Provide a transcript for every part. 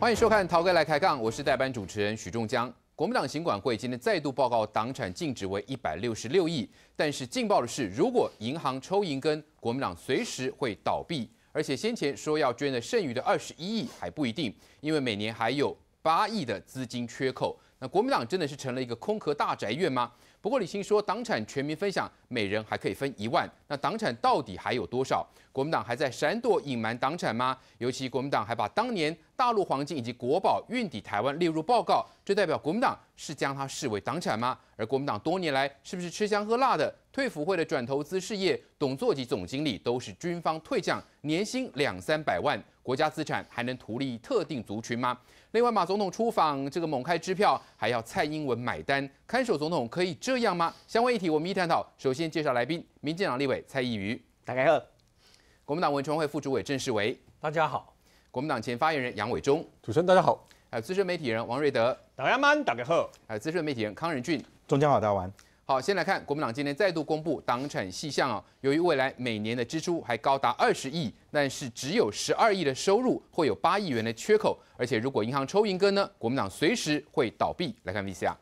欢迎收看《陶哥来开杠》，我是代班主持人许仲江。国民党行管会今天再度报告，党产净值为一百六十六亿。但是劲爆的是，如果银行抽银根，国民党随时会倒闭。而且先前说要捐的剩余的二十一亿还不一定，因为每年还有八亿的资金缺口。那国民党真的是成了一个空壳大宅院吗？不过李欣说，党产全民分享，每人还可以分一万。那党产到底还有多少？国民党还在闪躲隐瞒党产吗？尤其国民党还把当年大陆黄金以及国宝运抵台湾列入报告，这代表国民党是将它视为党产吗？而国民党多年来是不是吃香喝辣的退辅会的转投资事业董座及总经理都是军方退将，年薪两三百万，国家资产还能图利特定族群吗？另外，马总统出访这个猛开支票，还要蔡英文买单，看守总统可以这样吗？相关议题我们一探讨。首先介绍来宾：民进党立委蔡宜瑜，大家好；国民党文传会副主委郑世维，大家好；国民党前发言人杨伟忠，主持人大家好；有资深媒体人王瑞德，大家们大家好；呃，资深媒体人康仁俊，中午好，大家玩。好，先来看国民党今天再度公布党产细项啊。由于未来每年的支出还高达二十亿，但是只有十二亿的收入，会有八亿元的缺口。而且如果银行抽银根呢，国民党随时会倒闭。来看 VCR。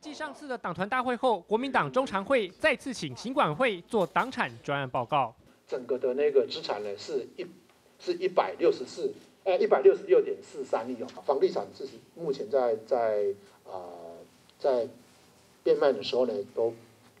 继上次的党团大会后，国民党中常会再次请行管会做党产专案报告。整个的那个资产呢，是一，是一百六十四，呃，一百六十六点四三亿哦。房地产自己目前在在啊，在。变卖的时候呢，都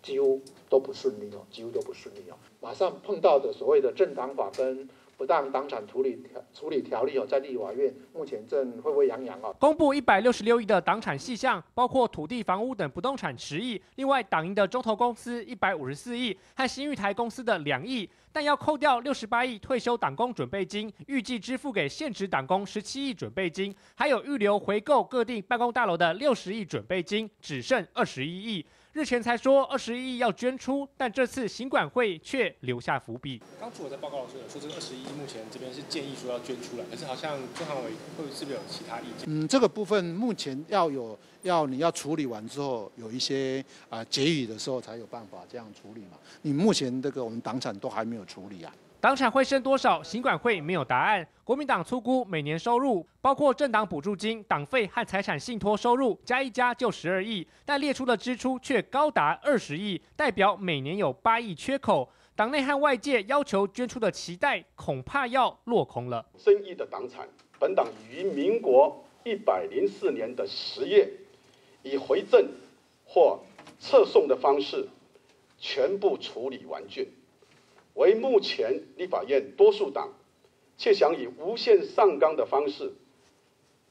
几乎都不顺利哦，几乎都不顺利哦，马上碰到的所谓的政党法跟。不当当产处理条处理条例哦，在立法院目前正沸沸扬扬哦。公布一百六十六亿的党产细项，包括土地、房屋等不动产十亿，另外党营的中投公司一百五十四亿和新玉台公司的两亿，但要扣掉六十八亿退休党工准备金，预计支付给现职党工十七亿准备金，还有预留回购各地办公大楼的六十亿准备金，只剩二十一亿。日前才说二十一亿要捐出，但这次行管会却留下伏笔。当初我在报告的时候说，这个二十一目前这边是建议说要捐出来，可是好像中行委会是不是有其他意见？嗯，这个部分目前要有要你要处理完之后有一些啊结语的时候才有办法这样处理嘛。你目前这个我们党产都还没有处理啊。党产会剩多少？行管会没有答案。国民党粗估每年收入，包括政党补助金、党费和财产信托收入，加一加就十二亿，但列出的支出却高达二十亿，代表每年有八亿缺口。党内和外界要求捐出的期待，恐怕要落空了。争议的党产，本党于民国一百零四年的十月，以回赠或撤送的方式，全部处理完竣。为目前立法院多数党，却想以无限上纲的方式，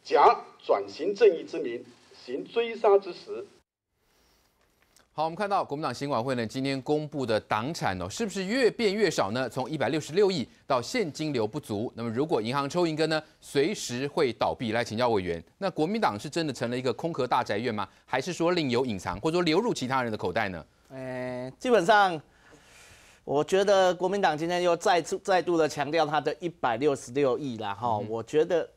假转型正义之名，行追杀之实。好，我们看到国民党行管会呢，今天公布的党产哦，是不是越变越少呢？从一百六十六亿到现金流不足，那么如果银行抽银根呢，随时会倒闭。来请教委员，那国民党是真的成了一个空壳大宅院吗？还是说另有隐藏，或者说流入其他人的口袋呢？呃，基本上。我觉得国民党今天又再次、再度的强调他的一百六十六亿啦，哈！我觉得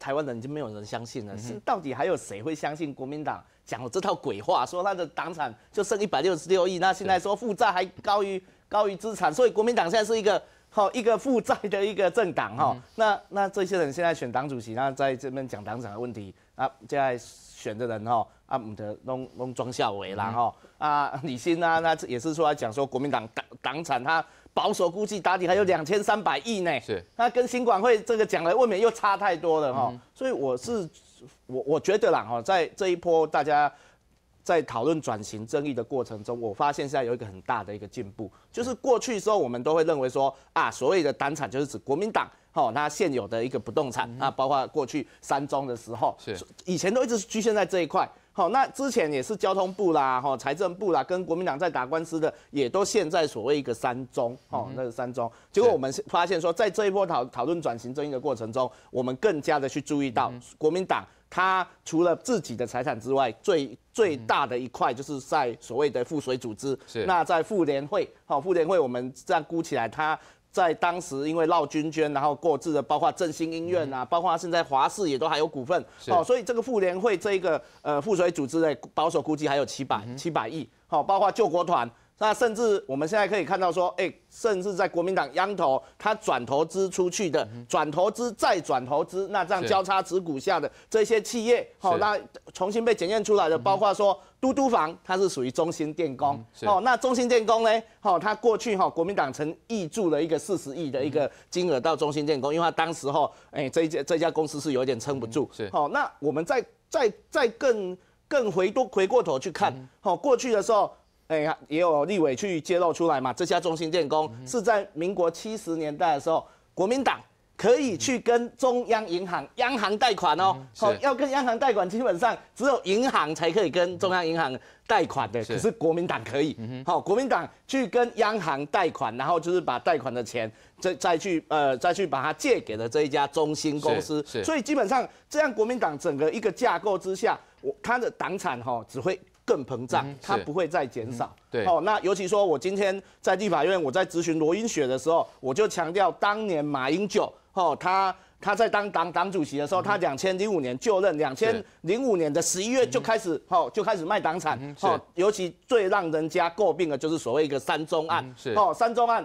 台湾人已经没有人相信了，是到底还有谁会相信国民党讲了这套鬼话，说他的党产就剩一百六十六亿，那现在说负债还高于高于资产，所以国民党现在是一个好一个负债的一个政党哈。那那这些人现在选党主席，那在这边讲党产的问题，啊，现在。选的人哈啊，不得弄弄庄孝伟啦哈啊李欣啊，他也是出来讲说国民党党党产，他保守估计打底还有两千三百亿呢，是，他跟新管会这个讲了，未免又差太多了哈，所以我是我我觉得啦哈，在这一波大家在讨论转型争议的过程中，我发现现在有一个很大的一个进步，就是过去时候我们都会认为说啊所谓的党产就是指国民党。好，那现有的一个不动产啊，包括过去三中的时候，是以前都一直是局限在这一块。好，那之前也是交通部啦，哈，财政部啦，跟国民党在打官司的，也都现在所谓一个三中。好，那个三中，结果我们发现说，在这一波讨讨论转型正义的过程中，我们更加的去注意到国民党他除了自己的财产之外，最最大的一块就是在所谓的赋水组织。是那在妇联会，好，妇联会我们这样估起来，它。在当时，因为绕军捐，然后过制的，包括振兴音院啊，包括现在华视也都还有股份，哦，所以这个妇联会这一个呃附属组织的保守估计还有七百七百亿，好，包括救国团。那甚至我们现在可以看到说，哎，甚至在国民党央投，他转投资出去的，转投资再转投资，那这样交叉持股下的这些企业，好，那重新被检验出来的，包括说都都房，它是属于中兴电工，好，那中兴电工呢，好，它过去哈国民党曾挹注了一个四十亿的一个金额到中兴电工，因为它当时哈，哎，这一家这家公司是有点撑不住，好，那我们再再再更更回多回过头去看，好，过去的时候。哎呀，也有立委去揭露出来嘛。这家中兴建工是在民国七十年代的时候，国民党可以去跟中央银行、央行贷款哦。好，要跟央行贷款，基本上只有银行才可以跟中央银行贷款的。可是国民党可以，好，国民党去跟央行贷款，然后就是把贷款的钱再再去呃再去把它借给了这一家中兴公司。所以基本上这样，国民党整个一个架构之下，我他的党产哈只会。更膨胀，它不会再减少。对哦，那尤其说，我今天在立法院，我在咨询罗英雪的时候，我就强调，当年马英九，哦，他他在当党党主席的时候，他两千零五年就任，两千零五年的十一月就开始，哦，就开始卖党产。哦，尤其最让人家诟病的就是所谓一个三中案。是哦，三中案，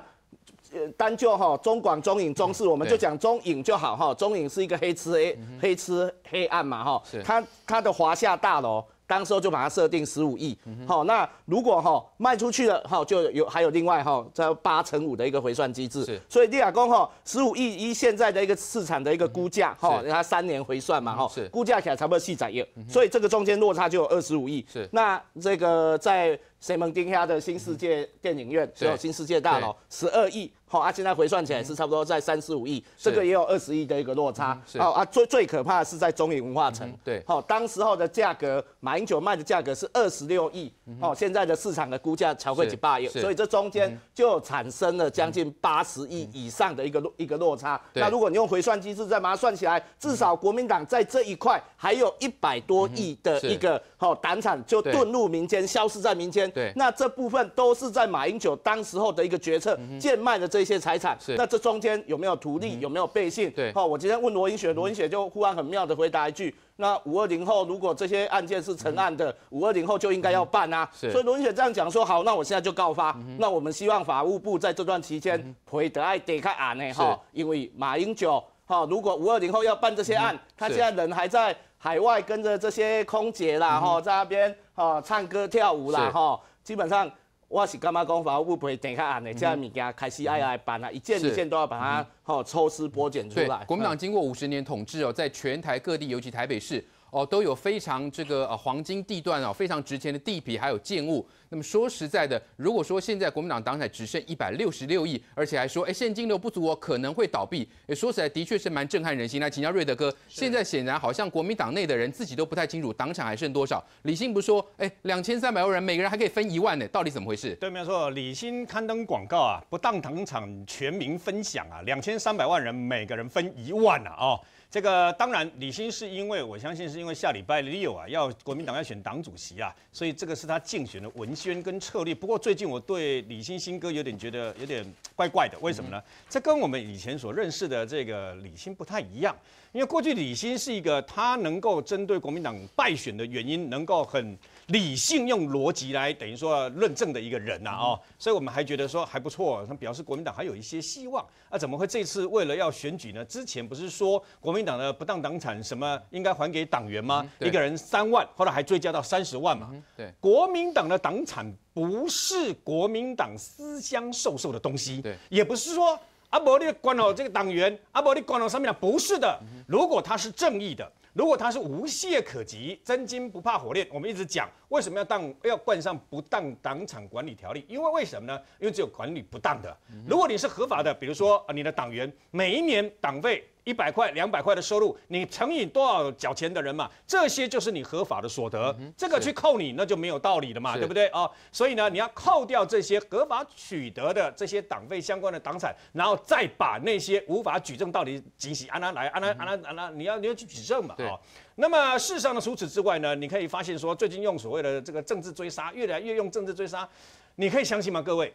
单就哈中广中影中视，我们就讲中影就好哈。中影是一个黑吃黑黑吃黑暗嘛哈。是，他他的华夏大楼。当时就把它设定十五亿，好，那如果哈卖出去了，哈就有还有另外哈在八乘五的一个回算机制，所以利亚公哈十五亿一现在的一个市场的一个估价，哈，它三年回算嘛，哈，是估价起来差不多七点亿，所以这个中间落差就有二十五亿，是，那这个在西蒙丁下的新世界电影院，只有新世界大楼十二亿。好啊，现在回算起来是差不多在三四五亿，这个也有二十亿的一个落差。哦啊，最最可怕的是在中影文化城。对，好，当时候的价格马英九卖的价格是二十六亿，哦，现在的市场的估价才会几百亿，所以这中间就产生了将近八十亿以上的一个落一个落差。那如果你用回算机制再把它算起来，至少国民党在这一块还有一百多亿的一个好胆产就遁入民间，消失在民间。对，那这部分都是在马英九当时候的一个决策贱卖的这。这些财产是，那这中间有没有图利，有没有背信？对，好，我今天问罗英雪，罗英雪就忽然很妙的回答一句：那五二零后如果这些案件是成案的，五二零后就应该要办啊。所以罗茵雪这样讲说，好，那我现在就告发。那我们希望法务部在这段期间回得爱得开案呢，哈。因为马英九，哈，如果五二零后要办这些案，他现在人还在海外跟着这些空姐啦，哈，在那边哈唱歌跳舞啦，哈，基本上。我是感觉讲，法务部会定下案的，这样物件开始爱来办啊，一件一件都要把它吼抽丝剥茧出来。国民党经过五十年统治哦，在全台各地，尤其台北市。哦，都有非常这个呃黄金地段哦，非常值钱的地皮，还有建物。那么说实在的，如果说现在国民党党产只剩一百六十六亿，而且还说哎现金流不足，我可能会倒闭。哎，说起来的确是蛮震撼人心。来请教瑞德哥，现在显然好像国民党内的人自己都不太清楚党产还剩多少。李新不是说哎两千三百万人每个人还可以分一万呢？到底怎么回事？对，没错，李新刊登广告啊，不当党产全民分享啊，两千三百万人每个人分一万啊，哦。这个当然，李欣是因为我相信是因为下礼拜六啊，要国民党要选党主席啊，所以这个是他竞选的文宣跟策略。不过最近我对李欣新歌有点觉得有点怪怪的，为什么呢？这跟我们以前所认识的这个李欣不太一样，因为过去李欣是一个他能够针对国民党败选的原因，能够很。理性用逻辑来等于说论证的一个人呐，哦，所以我们还觉得说还不错，他表示国民党还有一些希望，那怎么会这次为了要选举呢？之前不是说国民党的不当党产什么应该还给党员吗？一个人三万，后来还追加到三十万嘛？对，国民党的党产不是国民党私相授受的东西，对，也不是说阿伯你管好这个党员，阿伯你管好上面的，不是的，如果他是正义的。如果他是无懈可击，真金不怕火炼，我们一直讲为什么要当要冠上不当党产管理条例，因为为什么呢？因为只有管理不当的，如果你是合法的，比如说你的党员每一年党费。一百块、两百块的收入，你乘以多少缴钱的人嘛？这些就是你合法的所得，这个去扣你那就没有道理了嘛，对不对啊？所以呢，你要扣掉这些合法取得的这些党费相关的党产，然后再把那些无法举证到底，几喜安安来安安安安安安，你要你要去举证嘛？啊，那么事实上呢，除此之外呢，你可以发现说，最近用所谓的这个政治追杀，越来越用政治追杀，你可以相信吗，各位？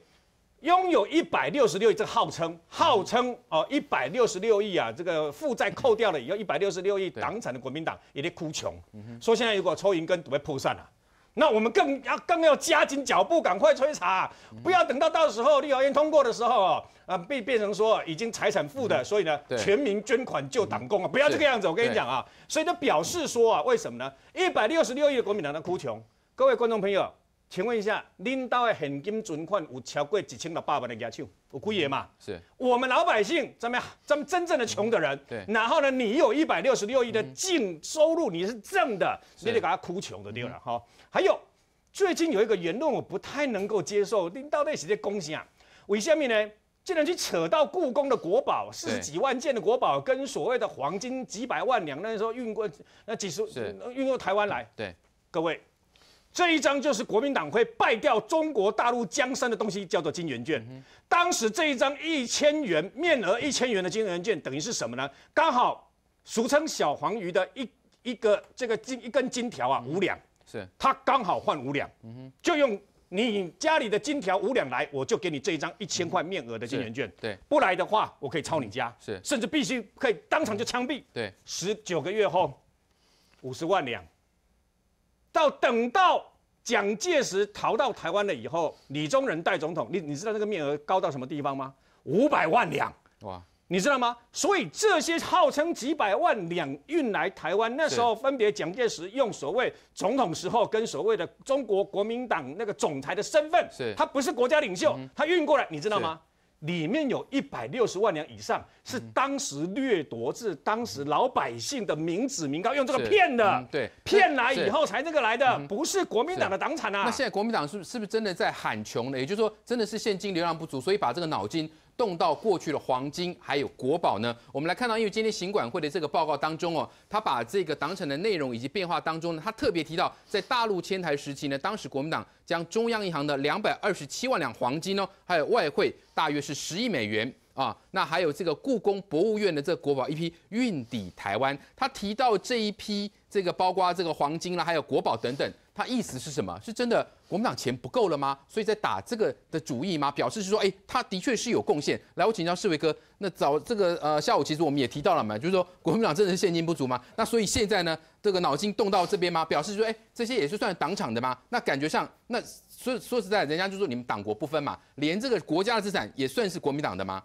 拥有一百六十六亿，这号称号称哦一百六十六亿啊，这个负债扣掉了以后一百六十六亿党产的国民党也得哭穷，说现在如果抽银根被破产了，那我们更要更要加紧脚步，赶快催查，不要等到到时候立绿营通过的时候啊啊被变成说已经财产负的，所以呢全民捐款救党工啊，不要这个样子，我跟你讲啊，所以就表示说啊，为什么呢？一百六十六亿的国民党在哭穷，各位观众朋友。请问一下，领导的现金存款有超过一千六百万的家数，有几页嘛？是。我们老百姓咱们咱们真正的穷的人。对。然后呢，你有一百六十六亿的净收入，你是挣的，你得给他哭穷的对了哈。还有，最近有一个言论我不太能够接受，领导那是在恭喜啊，为什么呢？竟然去扯到故宫的国宝，四十几万件的国宝，跟所谓的黄金几百万两，那时候运过那几十运到台湾来。对，各位。这一张就是国民党会败掉中国大陆江山的东西，叫做金圆券。当时这一张一千元面额一千元的金圆券，等于是什么呢？刚好俗称小黄鱼的一一个这个金一根金条啊，五两，是他刚好换五两。就用你家里的金条五两来，我就给你这一张一千块面额的金圆券。对，不来的话，我可以抄你家，是甚至必须可以当场就枪毙。对，十九个月后，五十万两。到等到蒋介石逃到台湾了以后，李宗仁代总统，你你知道那个面额高到什么地方吗？五百万两，哇，你知道吗？所以这些号称几百万两运来台湾，那时候分别蒋介石用所谓总统时候跟所谓的中国国民党那个总裁的身份，是，他不是国家领袖，他运过来，你知道吗？里面有一百六十万两以上，是当时掠夺至当时老百姓的民脂民膏，用这个骗的，对，骗来以后才那个来的，不是国民党的党产啊。那现在国民党是是不是真的在喊穷呢？也就是说，真的是现金流量不足，所以把这个脑筋。动到过去的黄金还有国宝呢？我们来看到，因为今天行管会的这个报告当中哦，他把这个党产的内容以及变化当中呢，他特别提到，在大陆迁台时期呢，当时国民党将中央银行的两百二十七万两黄金哦，还有外汇大约是十亿美元啊，那还有这个故宫博物院的这国宝一批运抵台湾。他提到这一批这个包括这个黄金啦，还有国宝等等，他意思是什么？是真的？国民党钱不够了吗？所以在打这个的主意吗？表示是说，哎，他的确是有贡献。来，我请教世维哥，那找这个呃，下午其实我们也提到了嘛，就是说国民党真的是现金不足吗？那所以现在呢，这个脑筋动到这边吗？表示说，哎，这些也是算党产的吗？那感觉上，那，所以说实在，人家就说你们党国不分嘛，连这个国家的资产也算是国民党的吗？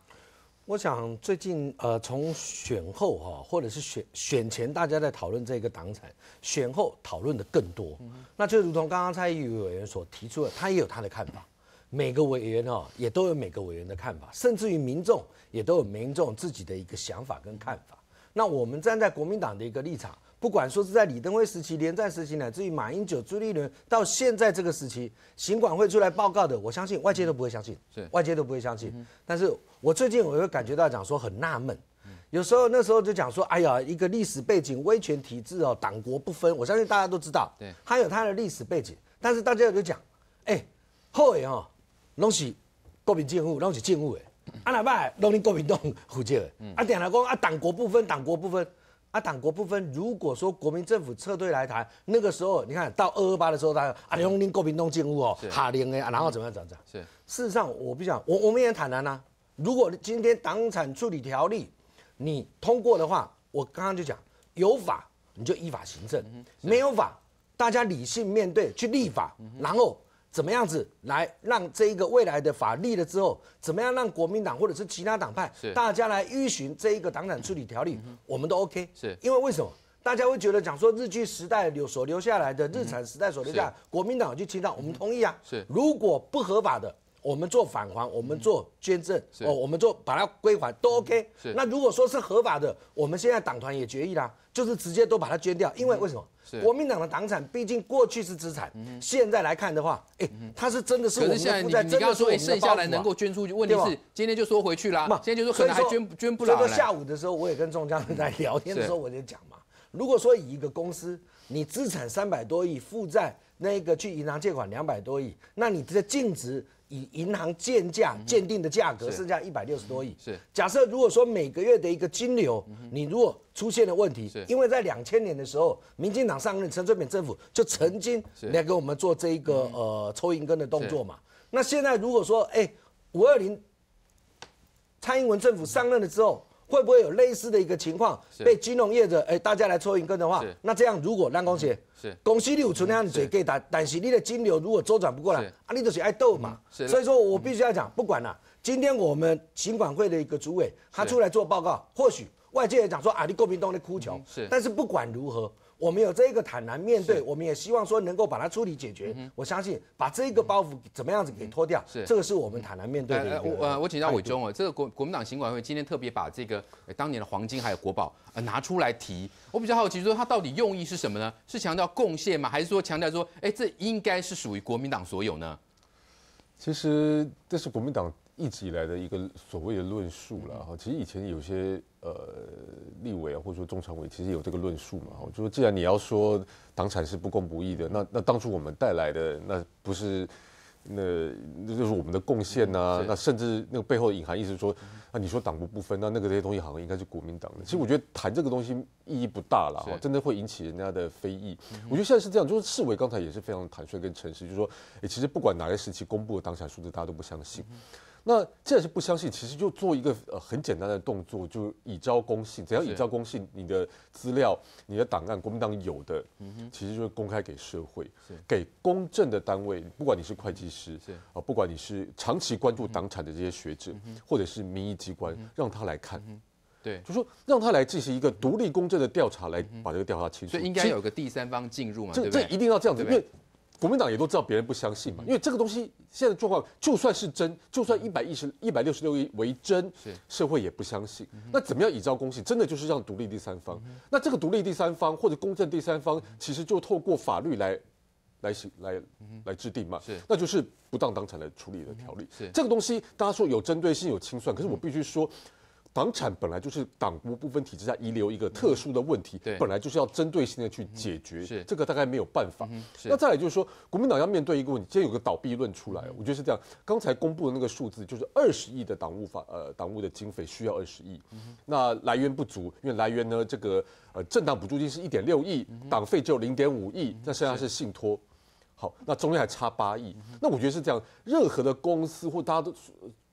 我想最近呃，从选后哈，或者是选选前，大家在讨论这个党产，选后讨论的更多。那就如同刚刚英议委员所提出的，他也有他的看法，每个委员哦也都有每个委员的看法，甚至于民众也都有民众自己的一个想法跟看法。那我们站在国民党的一个立场。不管说是在李登辉时期、连战时期，乃至于马英九、朱立伦到现在这个时期，行管会出来报告的，我相信外界都不会相信。是，外界都不会相信。但是我最近我会感觉到讲说很纳闷，有时候那时候就讲说，哎呀，一个历史背景威权体制哦，党国不分，我相信大家都知道。对，他有他的历史背景，但是大家就讲，哎，后来哦，拢是国民政府，拢是政府哎，啊，哪摆，拢恁国民党负责的，啊，点来讲啊，党国不分，党国不分。啊，党国不分。如果说国民政府撤退来谈，那个时候你看到二二八的时候，大家啊，利用国民党进入哦，哈林的，然后怎么样？怎样？是。事实上，我不想，我我们也坦然啊。如果今天党产处理条例你通过的话，我刚刚就讲，有法你就依法行政；没有法，大家理性面对，去立法，然后。怎么样子来让这一个未来的法律了之后，怎么样让国民党或者是其他党派大家来依循这一个党产处理条例，我们都 OK。是因为为什么大家会觉得讲说日据时代留所留下来的日产时代所留下国民党去侵占，我们同意啊。是，如果不合法的，我们做返还，我们做捐赠，哦，我们做把它归还都 OK。那如果说是合法的，我们现在党团也决议啦，就是直接都把它捐掉，因为为什么？国民党的党产，毕竟过去是资产，现在来看的话，哎，它是真的是我们的负债。你刚刚说，哎，剩下来能够捐出去，问题是今天就说回去了。今天就说，所以还捐捐不了。这个下午的时候，我也跟中家在聊天的时候，我就讲嘛，如果说以一个公司，你资产三百多亿，负债那个去银行借款两百多亿，那你的净值。以银行建价鉴定的价格剩下一百六十多亿。是假设如果说每个月的一个金流，你如果出现了问题，因为在两千年的时候，民进党上任陈水扁政府就曾经来给我们做这一个呃抽银根的动作嘛。那现在如果说哎五二零，蔡英文政府上任了之后。会不会有类似的一个情况，被金融业的哎大家来抽一根的话，那这样如果让公司是，公司有存量水给以打，但是你的金流如果周转不过来，啊，你就是爱斗嘛，所以说我必须要讲，不管了，今天我们行管会的一个主委他出来做报告，或许外界也讲说啊，你国民党的哭穷，是，但是不管如何。我们有这个坦然面对，我们也希望说能够把它处理解决。我相信把这一个包袱怎么样子给脱掉，这个是我们坦然面对的。呃，我请教伟忠哦，这个国国民党行管会今天特别把这个当年的黄金还有国宝呃拿出来提，我比较好奇说他到底用意是什么呢？是强调贡献吗？还是说强调说哎，这应该是属于国民党所有呢？其实这是国民党一直以来的一个所谓的论述了哈。其实以前有些。呃，立委啊，或者说中常委，其实有这个论述嘛？就说既然你要说党产是不公不义的，那那当初我们带来的那不是那那就是我们的贡献呐？那甚至那个背后隐含意思说，啊，你说党不不分，那那个这些东西好像应该是国民党的。其实我觉得谈这个东西意义不大了，真的会引起人家的非议。我觉得现在是这样，就是市委刚才也是非常坦率跟诚实，就是说，其实不管哪个时期公布的党产数字，大家都不相信。那既然是不相信，其实就做一个呃很简单的动作，就以招公信。只要以招公信？你的资料、你的档案，国民党有的，其实就是公开给社会，给公正的单位，不管你是会计师，是啊，不管你是长期关注党产的这些学者，或者是民意机关，让他来看，对，就说让他来进行一个独立公正的调查，来把这个调查清楚。所以应该有个第三方进入嘛，这这一定要这样子，因为。国民党也都知道别人不相信嘛，因为这个东西现在状况，就算是真，就算一百一十、一百六十六亿为真，社会也不相信。那怎么样以昭公信？真的就是让独立第三方，那这个独立第三方或者公正第三方，其实就透过法律来，来行来来制定嘛。是，那就是不当当产来处理的条例。是，这个东西大家说有针对性、有清算，可是我必须说。房产本来就是党国部分体制下遗留一个特殊的问题，本来就是要针对性的去解决，是这个大概没有办法。那再来就是说，国民党要面对一个问题，今天有个倒闭论出来，我觉得是这样。刚才公布的那个数字就是二十亿的党务法，呃，党务的经费需要二十亿，那来源不足，因为来源呢，这个呃政党补助金是一点六亿，党费只有零点五亿，那剩下是信托。好，那中间还差八亿，那我觉得是这样。任何的公司或大家都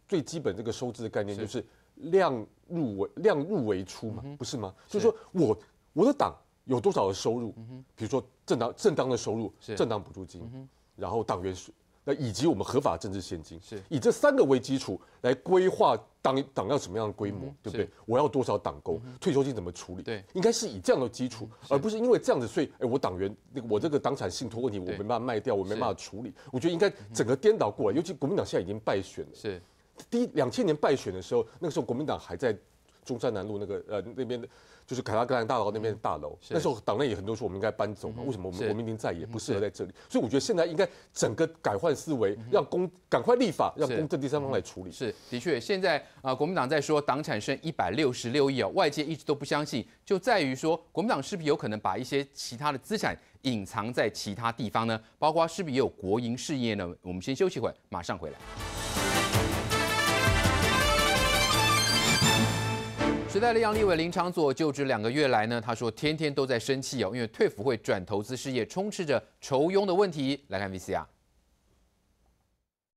最基本这个收支的概念就是。量入为量入为出嘛，不是吗？就是说我我的党有多少的收入，比如说正当正当的收入、正当补助金，然后党员是那以及我们合法政治现金，是以这三个为基础来规划党党要什么样的规模，对不对？我要多少党工，退休金怎么处理？对，应该是以这样的基础，而不是因为这样子，所以哎，我党员那个我这个党产信托问题，我没办法卖掉，我没办法处理。我觉得应该整个颠倒过来，尤其国民党现在已经败选了。是。第两千年败选的时候，那个时候国民党还在中山南路那个呃那边，就是凯拉格兰大楼那边大楼。那时候党内也很多说我们应该搬走嘛，为什么我们国民党在也不适合在这里？所以我觉得现在应该整个改换思维，让公赶快立法，让公正第三方来处理。是的确，现在啊国民党在说党产生一百六十六亿啊，外界一直都不相信，就在于说国民党是不是有可能把一些其他的资产隐藏在其他地方呢？包括是不是也有国营事业呢？我们先休息会，马上回来。时代力量立伟林长佐就职两个月来呢，他说天天都在生气哦，因为退服会转投资事业充斥着愁庸的问题。来看 VCR，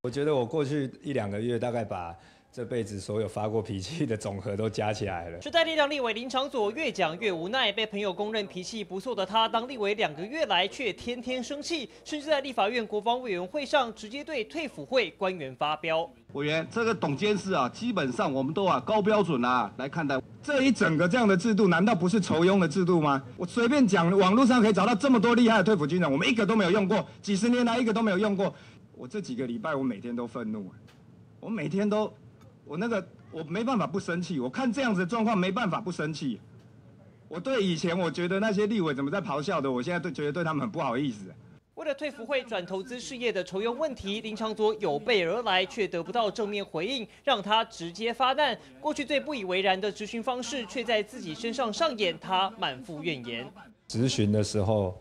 我觉得我过去一两个月大概把。这辈子所有发过脾气的总和都加起来了。时代力量立委林长佐越讲越无奈，被朋友公认脾气不错的他，当立委两个月来却天天生气，甚至在立法院国防委员会上直接对退辅会官员发飙。委员，这个董监事啊，基本上我们都啊高标准啦来看待这一整个这样的制度，难道不是仇庸的制度吗？我随便讲，网络上可以找到这么多厉害的退辅军人，我们一个都没有用过，几十年来一个都没有用过。我这几个礼拜，我每天都愤怒，我每天都。我那个，我没办法不生气。我看这样子的状况，没办法不生气。我对以前，我觉得那些立委怎么在咆哮的，我现在都觉得对他们很不好意思。为了退服会转投资事业的筹用问题，林长佐有备而来，却得不到正面回应，让他直接发难。过去最不以为然的质询方式，却在自己身上上演，他满腹怨言。质询的时候，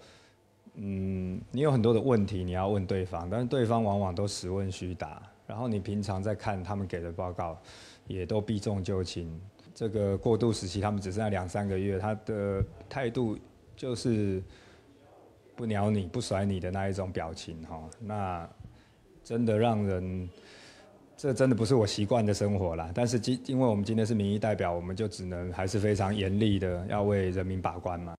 嗯，你有很多的问题，你要问对方，但是对方往往都实问虚答。然后你平常在看他们给的报告，也都避重就轻。这个过渡时期，他们只剩下两三个月，他的态度就是不鸟你不甩你的那一种表情哈。那真的让人，这真的不是我习惯的生活啦。但是今因为我们今天是民意代表，我们就只能还是非常严厉的要为人民把关嘛。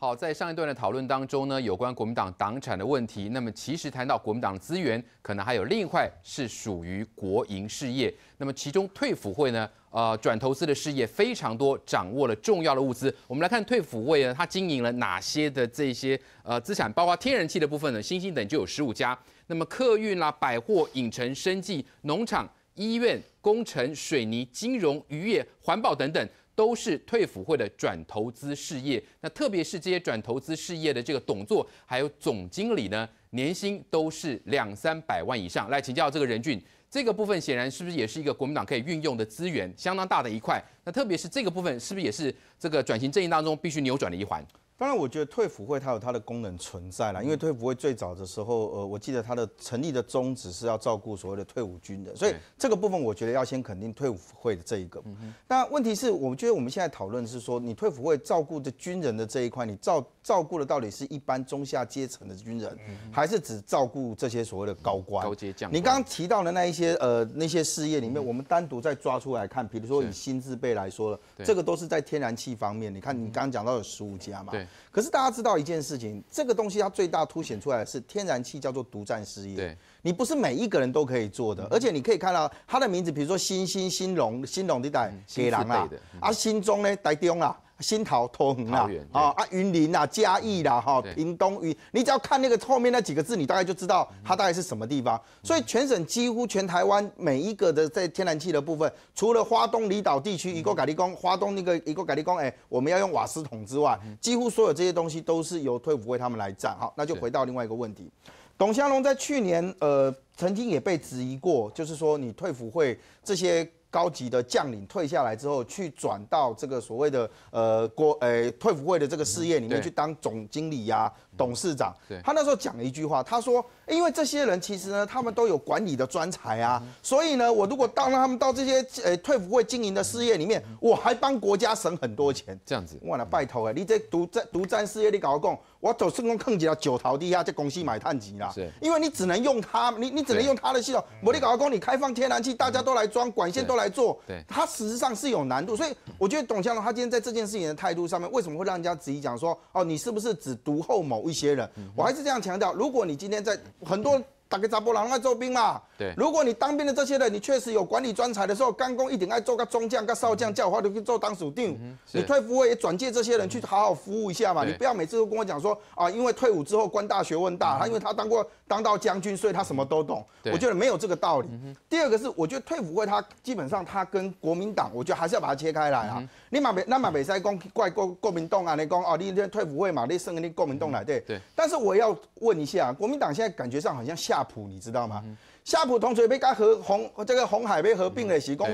好，在上一段的讨论当中呢，有关国民党党产的问题，那么其实谈到国民党资源，可能还有另一块是属于国营事业。那么其中退辅会呢，呃，转投资的事业非常多，掌握了重要的物资。我们来看退辅会呢，它经营了哪些的这些呃资产，包括天然气的部分呢？新兴等就有十五家。那么客运啦、百货、影城、生技、农场、医院、工程、水泥、金融、渔业、环保等等。都是退辅会的转投资事业，那特别是这些转投资事业的这个董座还有总经理呢，年薪都是两三百万以上。来请教这个任俊，这个部分显然是不是也是一个国民党可以运用的资源，相当大的一块。那特别是这个部分，是不是也是这个转型正义当中必须扭转的一环？当然，我觉得退伍会它有它的功能存在了，因为退伍会最早的时候，呃，我记得它的成立的宗旨是要照顾所谓的退伍军人，所以这个部分我觉得要先肯定退伍会的这一个。那问题是，我们觉得我们现在讨论是说，你退伍会照顾的军人的这一块，你照照顾的到底是一般中下阶层的军人，还是只照顾这些所谓的高官高阶将领？你刚刚提到的那一些，呃，那些事业里面，我们单独再抓出来看，比如说以新字辈来说了，这个都是在天然气方面。你看你刚刚讲到有十五家嘛？可是大家知道一件事情，这个东西它最大凸显出来是天然气叫做独占事业。对，你不是每一个人都可以做的，而且你可以看到它的名字，比如说新兴、新隆、新隆地带、杰人啊，啊新中呢台中啊。新桃通啊，啊啊云林啊嘉义啦哈屏东云，你只要看那个后面那几个字，你大概就知道它大概是什么地方。所以全省几乎全台湾每一个的在天然气的部分，除了花东离岛地区一个改立工，花东那个一个改立工，哎，我们要用瓦斯桶之外，几乎所有这些东西都是由退伍会他们来占。好，那就回到另外一个问题，董香龙在去年呃曾经也被质疑过，就是说你退伍会这些。高级的将领退下来之后，去转到这个所谓的呃国诶退伍会的这个事业里面去当总经理呀。董事长，他那时候讲一句话，他说：“因为这些人其实呢，他们都有管理的专才啊，所以呢，我如果当让他们到这些呃退伍会经营的事业里面，我还帮国家省很多钱。”这样子，我呢拜托哎，你这独占独占事业你搞阿公，我走顺功坑起了九桃地下在公司买碳极啦，因为你只能用它，你你只能用它的系统。我你搞阿公，你开放天然气，大家都来装管线，都来做，对，它实质上是有难度。所以我觉得董强龙他今天在这件事情的态度上面，为什么会让人家质疑讲说，哦，你是不是只独厚某？一些人，我还是这样强调，如果你今天在很多打个扎波浪爱做兵嘛，对，如果你当兵的这些人，你确实有管理专才的时候，干工一点爱做个中将、个少将叫花话，去做当属定。你退伍会也转介这些人去好好服务一下嘛，你不要每次都跟我讲说啊，因为退伍之后官大学问大，他因为他当过当到将军，所以他什么都懂。我觉得没有这个道理。第二个是，我觉得退伍会他基本上他跟国民党，我觉得还是要把它切开来啊。你嘛北，那嘛北使讲怪国国民党啊，你讲哦，你这退伍会嘛，你升个你国民党来对。对。但是我要问一下，国民党现在感觉上好像夏普，你知道吗？夏普同学被他和红这个红海被合并了，只讲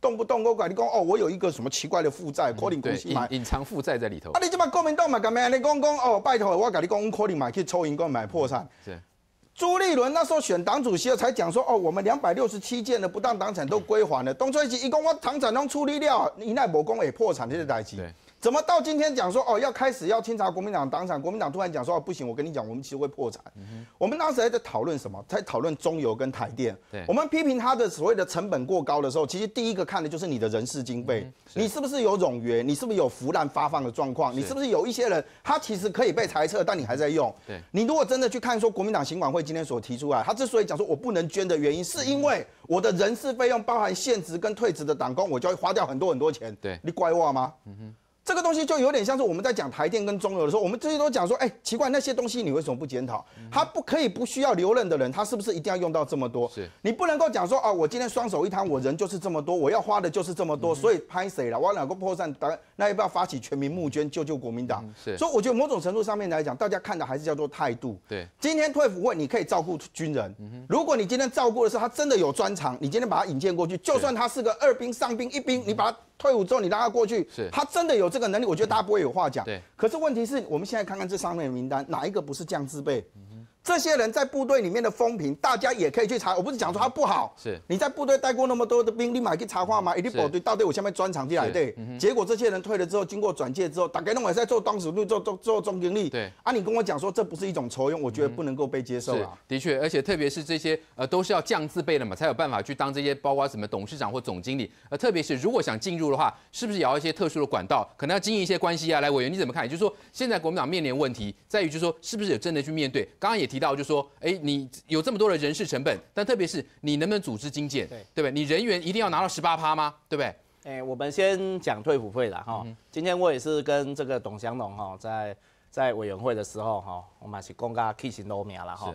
动不动我讲你讲哦，我有一个什么奇怪的负债可能 l l 买隐藏负债在里头。啊，你这把国民党嘛，干嘛？你讲讲哦，拜托我跟你讲 c a l l 买去抽银光买破产。是。朱立伦那时候选党主席了，才讲说哦，我们两百六十七件的不当党产都归还了。东村事一共我党产都处理掉，你那某公也破产，这是大计。怎么到今天讲说哦，要开始要清查国民党党产？国民党突然讲说哦不行，我跟你讲，我们其实会破产。我们当时还在讨论什么？在讨论中油跟台电。我们批评他的所谓的成本过高的时候，其实第一个看的就是你的人事经费，你是不是有冗员？你是不是有腐烂发放的状况？你是不是有一些人他其实可以被裁撤，但你还在用？对，你如果真的去看说国民党行管会今天所提出来，他之所以讲说我不能捐的原因，是因为我的人事费用包含现职跟退职的党工，我就会花掉很多很多钱。对，你怪我吗？嗯哼。这个东西就有点像是我们在讲台电跟中油的时候，我们这些都讲说，哎，奇怪，那些东西你为什么不检讨？他不可以不需要留任的人，他是不是一定要用到这么多？是你不能够讲说，啊，我今天双手一摊，我人就是这么多，我要花的就是这么多，所以拍谁了？我两个破伞，那那要不要发起全民募捐救救国民党？是，所以我觉得某种程度上面来讲，大家看的还是叫做态度。对，今天退伍会你可以照顾军人，如果你今天照顾的是他真的有专长，你今天把他引荐过去，就算他是个二兵、上兵、一兵，你把他。退伍之后你拉他过去，他真的有这个能力，我觉得大家不会有话讲。对，可是问题是我们现在看看这上面的名单，哪一个不是降字辈？这些人在部队里面的风评，大家也可以去查。我不是讲说他不好，是你在部队带过那么多的兵，立马去查话吗？一定部队大队，我下面专长地来对。结果这些人退了之后，经过转介之后，大概弄我在做当时路做做做总经理。对啊，你跟我讲说这不是一种抽用，我觉得不能够被接受啊。的确，而且特别是这些呃，都是要降资辈的嘛，才有办法去当这些，包括什么董事长或总经理。呃，特别是如果想进入的话，是不是要一些特殊的管道，可能要经营一些关系啊？来委员，你怎么看？也就是说，现在国民党面临问题在于，就是说是不是有真的去面对？刚刚也。提到就说，哎，你有这么多的人事成本，但特别是你能不能组织精简，对对不对？你人员一定要拿到十八趴吗？对不对？哎，我们先讲退伍费了哈。今天我也是跟这个董祥龙哈，在在委员会的时候哈，我们是公开提醒罗铭了哈。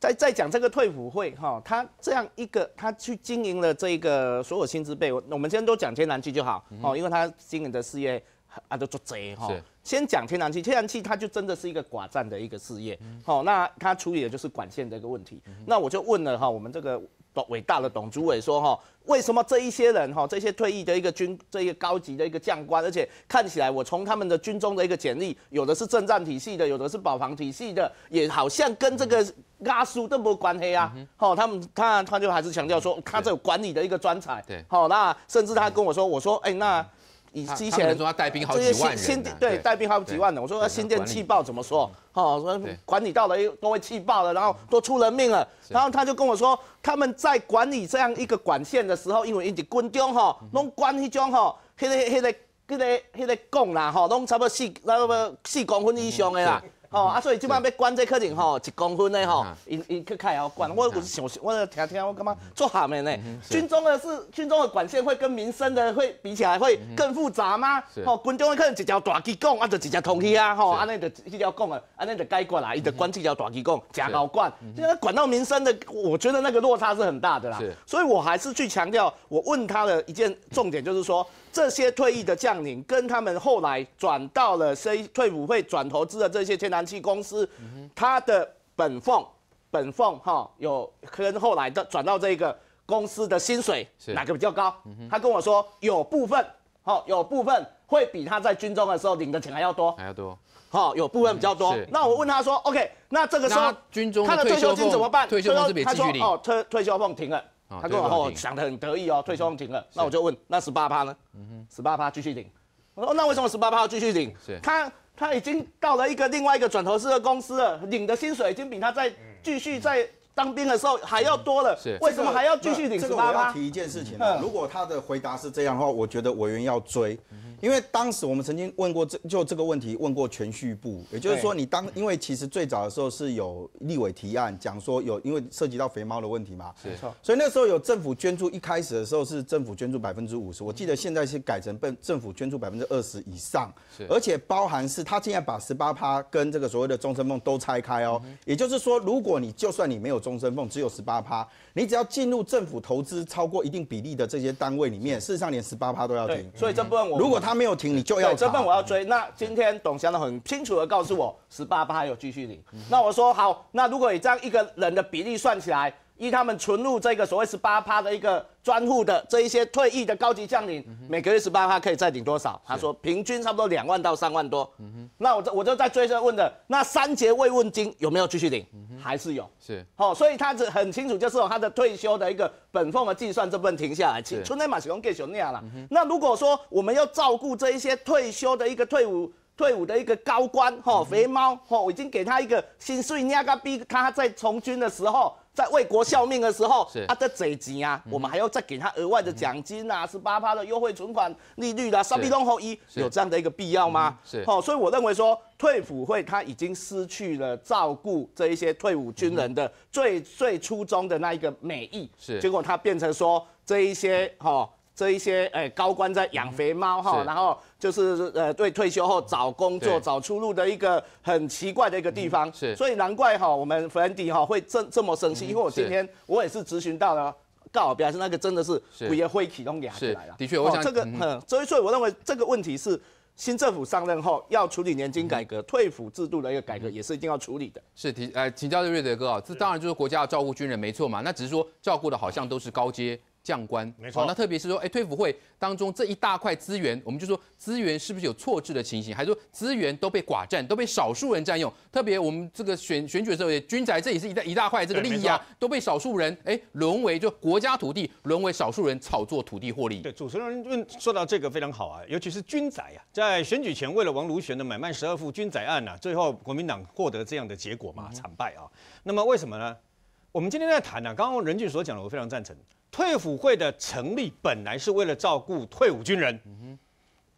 在在讲这个退伍会哈，他这样一个他去经营了这个所有薪资被，我们今天都讲天然气就好哦，因为他经营的事业。啊，都做贼哈！先讲天然气，天然气它就真的是一个寡占的一个事业，好，那它处理的就是管线的一个问题。那我就问了哈，我们这个伟大的董主委说哈，为什么这一些人哈，这些退役的一个军，这一个高级的一个将官，而且看起来我从他们的军中的一个简历，有的是政战体系的，有的是保防体系的，也好像跟这个拉输都没关系啊。好，他们他他就还是强调说，他这有管理的一个专才。对，好，那甚至他跟我说，我说哎那。以之前说他带兵好几万，对，带兵好几万的。我说那新店气爆怎么说？哦，说管理到了都会气爆了，然后都出人命了。然后他就跟我说，他们在管理这样一个管线的时候，因为一军中吼，拢关迄种吼，迄个迄个迄个迄个管啦吼，拢差不多四、那个四公分以上的啦。哦啊，所以这帮要管这客人吼，一公分的吼，因因去开也好管。我有想想，我听听我干嘛做么下面呢？军中的是军中的管线会跟民生的会比起来会更复杂吗？哦，军中的可能一条大机管啊，就一条通气啊，吼，安尼得一条管啊，安尼得改过来，伊得关这条大机管，加高管。现在管到民生的，我觉得那个落差是很大的啦。所以，我还是去强调，我问他的一件重点就是说，这些退役的将领跟他们后来转到了 C 退伍会转投资的这些艰难。气公司，他的本俸，本俸哈，有跟后来的转到这个公司的薪水哪个比较高？他跟我说有部分，哈，有部分会比他在军中的时候领的钱还要多，还要多，哈，有部分比较多。那我问他说，OK，那这个时候军中的退休金怎么办？退休金他说哦，退退休俸停了。他说哦，想的很得意哦，退休金停了。那我就问，那十八趴呢？十八趴继续顶。我说那为什么十八趴继续顶？他。他已经到了一个另外一个转投资的公司了，领的薪水已经比他在继续在当兵的时候还要多了，为什么还要继续领？这个我要提一件事情，如果他的回答是这样的话，我觉得委员要追。因为当时我们曾经问过，这就这个问题问过全序部，也就是说，你当因为其实最早的时候是有立委提案讲说有，因为涉及到肥猫的问题嘛，没错。所以那时候有政府捐助，一开始的时候是政府捐助百分之五十，我记得现在是改成被政府捐助百分之二十以上，是而且包含是他现在把十八趴跟这个所谓的终身梦都拆开哦，也就是说，如果你就算你没有终身梦，只有十八趴。你只要进入政府投资超过一定比例的这些单位里面，事实上连十八趴都要停。所以这部分，如果他没有停，你就要这部分我要追。那今天董翔的很清楚的告诉我，十八趴有继续领。那我说好，那如果你这样一个人的比例算起来。依他们存入这个所谓十八趴的一个专户的这一些退役的高级将领，每个月十八趴可以再领多少？他说平均差不多两万到三万多。嗯哼，那我这我就在追着问的，那三节慰问金有没有继续领？还是有？是。好，所以他这很清楚，就是他的退休的一个本俸的计算这部分停下来，请春天马上给就那样了。那如果说我们要照顾这一些退休的一个退伍退伍的一个高官，哈，肥猫，哈，我已经给他一个薪水，你要个逼他在从军的时候。在为国效命的时候，他的一集啊，我们还要再给他额外的奖金啊，十八趴的优惠存款利率啦，三比六后一，有这样的一个必要吗？是，哦，所以我认为说退辅会他已经失去了照顾这一些退伍军人的最最初衷的那一个美意，是，结果他变成说这一些哈。这一些诶高官在养肥猫哈，然后就是呃对退休后找工作找出路的一个很奇怪的一个地方，是，所以难怪哈我们弗兰迪哈会这这么生气，因为我今天我也是咨询到了，告表示那个真的是委员会启动起来了，的确，我想这个，嗯，所以所以我认为这个问题是新政府上任后要处理年金改革、退辅制度的一个改革，也是一定要处理的。是，提呃，请教瑞德哥，这当然就是国家要照顾军人没错嘛，那只是说照顾的好像都是高阶。将官没错，那特别是说，哎，退服会当中这一大块资源，我们就说资源是不是有错置的情形，还是说资源都被寡占，都被少数人占用？特别我们这个选选举时候，军宅这也是一大一大块这个利益啊，都被少数人哎沦为就国家土地，沦为少数人炒作土地获利。对，主持人问说到这个非常好啊，尤其是军宅啊，在选举前为了王如玄的买卖十二副军宅案啊，最后国民党获得这样的结果嘛，惨败啊。那么为什么呢？我们今天在谈呢，刚刚仁俊所讲的，我非常赞成。退伍会的成立本来是为了照顾退伍军人，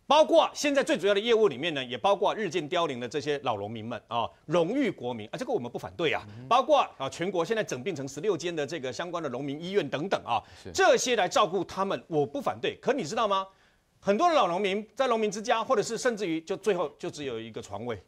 包括现在最主要的业务里面呢，也包括日渐凋零的这些老农民们啊，荣誉国民啊，这个我们不反对啊，包括啊，全国现在整并成十六间的这个相关的农民医院等等啊，这些来照顾他们，我不反对。可你知道吗？很多老农民在农民之家，或者是甚至于就最后就只有一个床位，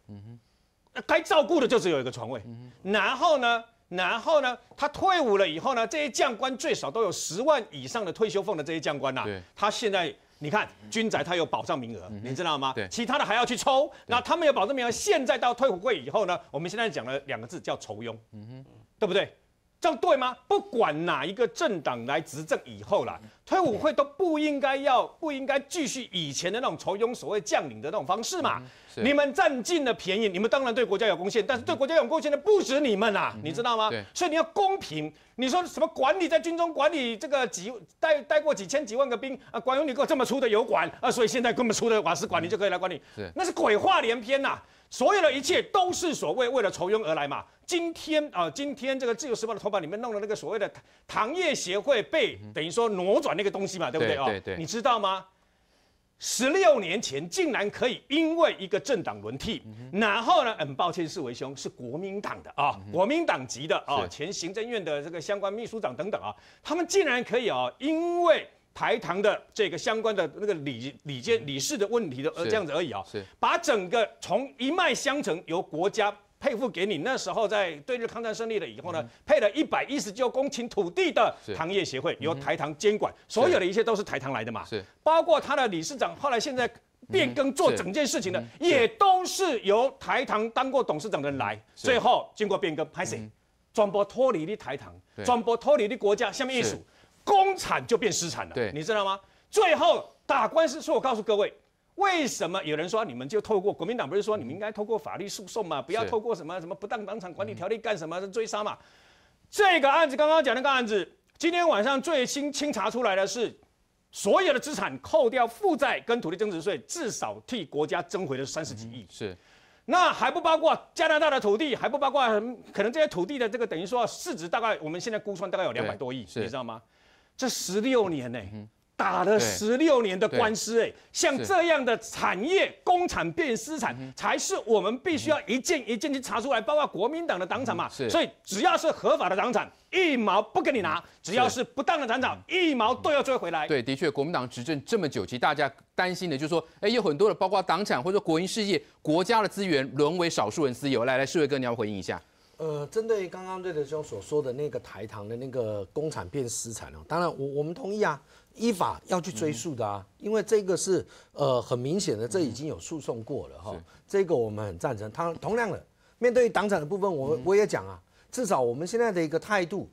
那该照顾的就只有一个床位，然后呢？然后呢，他退伍了以后呢，这些将官最少都有十万以上的退休俸的这些将官呐，他现在你看军宅他有保障名额，你知道吗？其他的还要去抽，那他们有保障名额，现在到退伍会以后呢，我们现在讲了两个字叫抽佣，嗯对不对？这样对吗？不管哪一个政党来执政以后啦，退伍会都不应该要，不应该继续以前的那种从庸所谓将领的那种方式嘛。你们占尽了便宜，你们当然对国家有贡献，但是对国家有贡献的不止你们啊，你知道吗？所以你要公平。你说什么管理在军中管理这个几带带过几千几万个兵啊，管有你我这么粗的油管啊，所以现在这么粗的瓦斯管你就可以来管理，那是鬼话连篇呐。所有的一切都是所谓为了筹佣而来嘛？今天啊，今天这个自由时报的头版里面弄的那个所谓的糖业协会被等于说挪转那个东西嘛，对不对啊？你知道吗？十六年前竟然可以因为一个政党轮替，然后呢？很抱歉是为兄，是国民党的啊，国民党级的啊，前行政院的这个相关秘书长等等啊，他们竟然可以啊，因为。台糖的这个相关的那个理理监理事的问题的，而这样子而已啊。是。把整个从一脉相承，由国家配付给你，那时候在对日抗战胜利了以后呢，配了一百一十九公顷土地的糖业协会，由台糖监管，所有的一切都是台糖来的嘛。包括他的理事长，后来现在变更做整件事情的，也都是由台糖当过董事长的人来。最后经过变更派谁，转播脱离的台糖，转播脱离的国家下面一属。公产就变私产了，对，你知道吗？最后打官司，所以我告诉各位，为什么有人说你们就透过国民党，不是说你们应该透过法律诉讼嘛？不要透过什么什么不当当场管理条例干什么追杀嘛？这个案子刚刚讲那个案子，今天晚上最新清查出来的是，所有的资产扣掉负债跟土地增值税，至少替国家增回了三十几亿，是，那还不包括加拿大的土地，还不包括可能这些土地的这个等于说市值大概我们现在估算大概有两百多亿，你知道吗？这十六年呢，打了十六年的官司哎，像这样的产业公产变私产，才是我们必须要一件一件去查出来。包括国民党的党产嘛，所以只要是合法的党产，一毛不给你拿；只要是不当的党产，一毛都要追回来。对，的确，国民党执政这么久，其实大家担心的就是说，哎，有很多的，包括党产或者国营事业，国家的资源沦为少数人私有。来来，世伟哥，你要回应一下。呃，针对刚刚对德兄所说的那个台糖的那个公产变私产哦，当然我我们同意啊，依法要去追诉的啊，因为这个是呃很明显的，这已经有诉讼过了哈，这个我们很赞成。他同样的面对党产的部分，我我也讲啊，至少我们现在的一个态度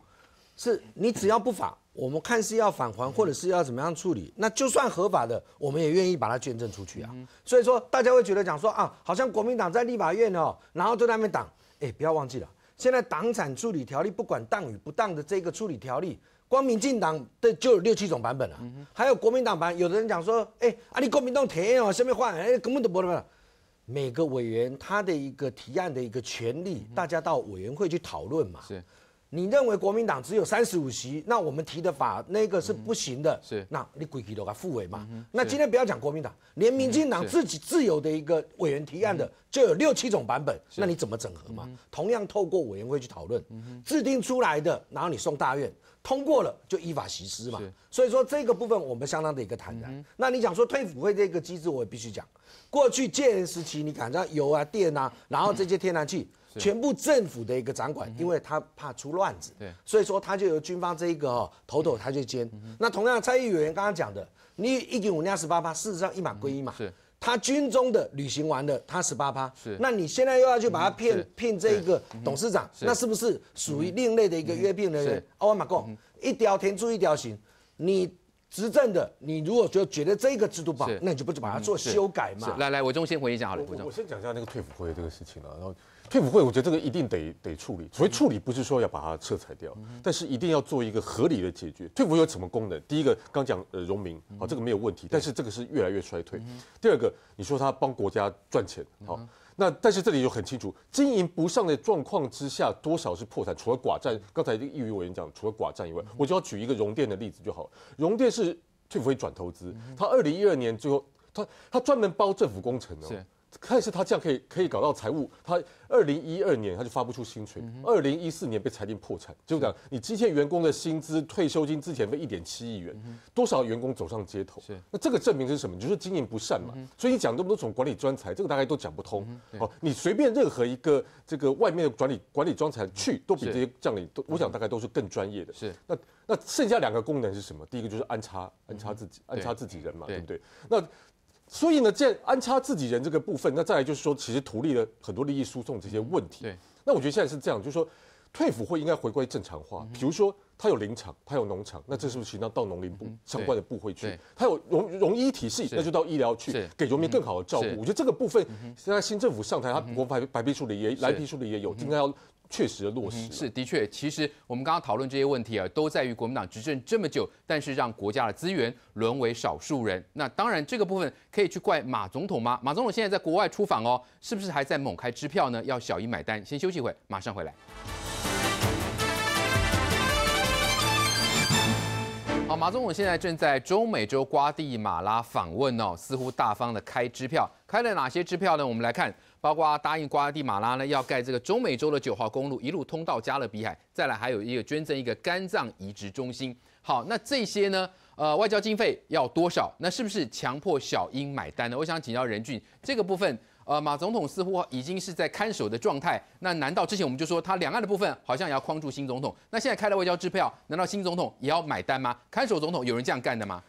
是，你只要不法，我们看是要返还或者是要怎么样处理，那就算合法的，我们也愿意把它捐赠出去啊。所以说大家会觉得讲说啊，好像国民党在立法院哦，然后在那边挡，哎，不要忘记了。现在党产处理条例不管当与不当的这个处理条例，光民进党的就有六七种版本了，还有国民党版。有的人讲说，哎啊，你国民党提案，下面换，哎根本都不能。每个委员他的一个提案的一个权利，大家到委员会去讨论嘛。你认为国民党只有三十五席，那我们提的法那个是不行的。是，那你规矩都给复位嘛？那今天不要讲国民党，连民进党自己自有的一个委员提案的就有六七种版本，那你怎么整合嘛？同样透过委员会去讨论，制定出来的，然后你送大院通过了就依法实施嘛。所以说这个部分我们相当的一个坦然。那你想说退辅会这个机制，我也必须讲，过去戒严时期你敢像油啊、电啊，然后这些天然气。全部政府的一个掌管，因为他怕出乱子，对，所以说他就由军方这一个哦头头，他就兼。那同样，参议委员刚刚讲的，你一九五零年十八趴，事实上一码归一码，是。他军中的履行完了，他十八趴，是。那你现在又要去把他骗骗这一个董事长，那是不是属于另类的一个约聘人员？奥巴马贡一条天出一条刑，你执政的，你如果就觉得这个制度不好，那你就不就把它做修改嘛？来来，我这先回应一下好了。我我先讲一下那个退伍会这个事情了，然后。退伍会，我觉得这个一定得得处理。所谓处理，不是说要把它撤裁掉，但是一定要做一个合理的解决。退伍有什么功能？第一个，刚讲呃，农民，好，这个没有问题，但是这个是越来越衰退。第二个，你说他帮国家赚钱，好，那但是这里又很清楚，经营不上的状况之下，多少是破产。除了寡占，刚才这议员委员讲，除了寡占以外，我就要举一个融电的例子就好。融电是退伍会转投资，他二零一二年最后，他他专门包政府工程哦。但是他这样可以可以搞到财务，他二零一二年他就发不出薪水，二零一四年被裁定破产，就讲你之前员工的薪资、退休金，之前被一点七亿元，多少员工走上街头？那这个证明是什么？就是经营不善嘛。所以你讲那么多种管理专才，这个大概都讲不通。哦，你随便任何一个这个外面的管理管理专才去，都比这些将领都，我想大概都是更专业的。是，那那剩下两个功能是什么？第一个就是安插安插自己安插自己人嘛，对不对？那。所以呢，在安插自己人这个部分，那再来就是说，其实图利了很多利益输送这些问题。那我觉得现在是这样，就是说，退辅会应该回归正常化。比如说，他有林场，他有农场，那这是不是需要到农林部相关的部会去？他有荣荣医体系，那就到医疗去，给农民更好的照顾。我觉得这个部分现在新政府上台，他国白白皮书里也，蓝皮书里也有，应该要。确实的落实是的确，其实我们刚刚讨论这些问题啊，都在于国民党执政这么久，但是让国家的资源沦为少数人。那当然，这个部分可以去怪马总统吗？马总统现在在国外出访哦，是不是还在猛开支票呢？要小姨买单，先休息会，马上回来。好，马总统现在正在中美洲瓜地马拉访问哦，似乎大方的开支票，开了哪些支票呢？我们来看。包括答应瓜地马拉呢，要盖这个中美洲的九号公路，一路通到加勒比海，再来还有一个捐赠一个肝脏移植中心。好，那这些呢，呃，外交经费要多少？那是不是强迫小英买单呢？我想请教任俊这个部分。呃，马总统似乎已经是在看守的状态，那难道之前我们就说他两岸的部分好像也要框住新总统？那现在开了外交支票，难道新总统也要买单吗？看守总统有人这样干的吗？